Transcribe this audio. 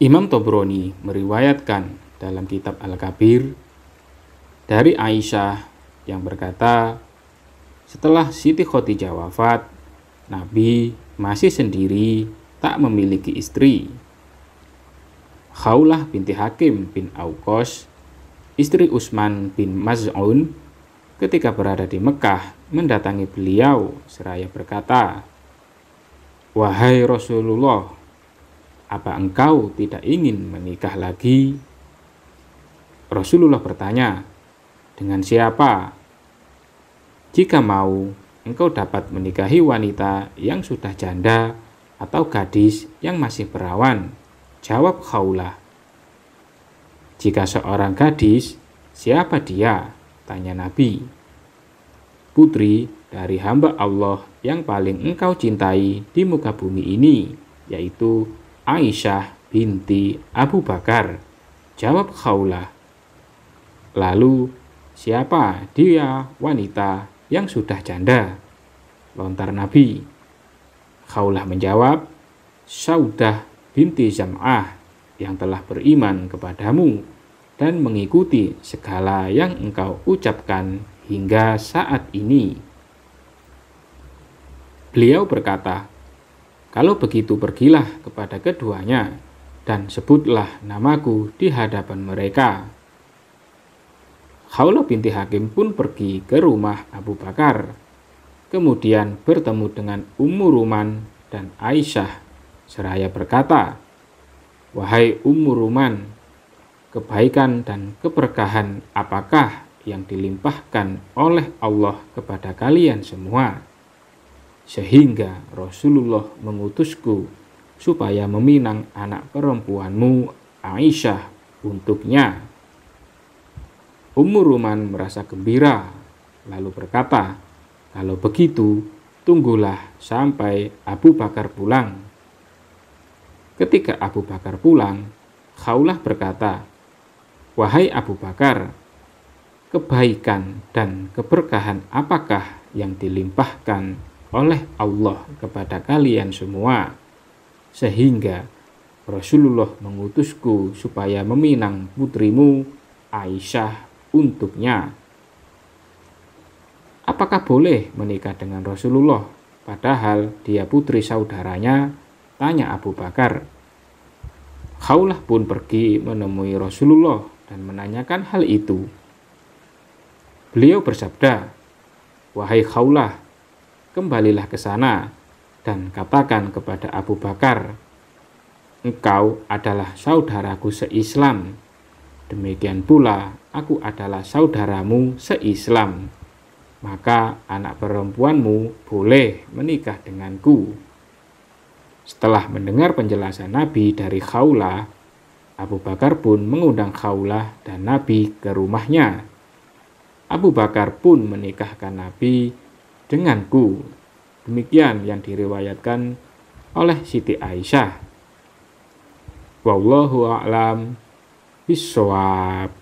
Imam Tobroni meriwayatkan dalam kitab Al-Kabir dari Aisyah yang berkata, setelah Siti Khadijah wafat, Nabi masih sendiri tak memiliki istri. Khaulah binti Hakim bin Aukos, istri Usman bin Maz'un, ketika berada di Mekah mendatangi beliau seraya berkata, Wahai Rasulullah, apa engkau tidak ingin menikah lagi? Rasulullah bertanya, dengan siapa? Jika mau, engkau dapat menikahi wanita yang sudah janda atau gadis yang masih perawan. Jawab Khaulah. Jika seorang gadis, siapa dia? Tanya Nabi. Putri dari hamba Allah yang paling engkau cintai di muka bumi ini, yaitu Aisyah binti Abu Bakar. Jawab Khaulah. Lalu, siapa dia wanita yang sudah janda? Lontar Nabi. Khaulah menjawab, Saudah binti Zam'ah yang telah beriman kepadamu dan mengikuti segala yang engkau ucapkan hingga saat ini. Beliau berkata, kalau begitu pergilah kepada keduanya dan sebutlah namaku di hadapan mereka. Khawla binti Hakim pun pergi ke rumah Abu Bakar. Kemudian bertemu dengan Ummu Ruman dan Aisyah. Seraya berkata, Wahai Ummu Ruman, kebaikan dan keberkahan apakah yang dilimpahkan oleh Allah kepada kalian semua?' sehingga Rasulullah mengutusku supaya meminang anak perempuanmu Aisyah untuknya. Ummu Ruman merasa gembira lalu berkata, "Kalau begitu, tunggulah sampai Abu Bakar pulang." Ketika Abu Bakar pulang, Khaulah berkata, "Wahai Abu Bakar, kebaikan dan keberkahan apakah yang dilimpahkan oleh Allah kepada kalian semua sehingga Rasulullah mengutusku supaya meminang putrimu Aisyah untuknya. Apakah boleh menikah dengan Rasulullah padahal dia putri saudaranya? Tanya Abu Bakar. Khaulah pun pergi menemui Rasulullah dan menanyakan hal itu. Beliau bersabda, "Wahai Khaulah, kembalilah ke sana dan katakan kepada Abu Bakar, engkau adalah saudaraku seislam. Demikian pula aku adalah saudaramu seislam. Maka anak perempuanmu boleh menikah denganku. Setelah mendengar penjelasan Nabi dari Khaulah, Abu Bakar pun mengundang Khaulah dan Nabi ke rumahnya. Abu Bakar pun menikahkan Nabi denganku. Demikian yang diriwayatkan oleh Siti Aisyah. Wallahu a'lam bishawab.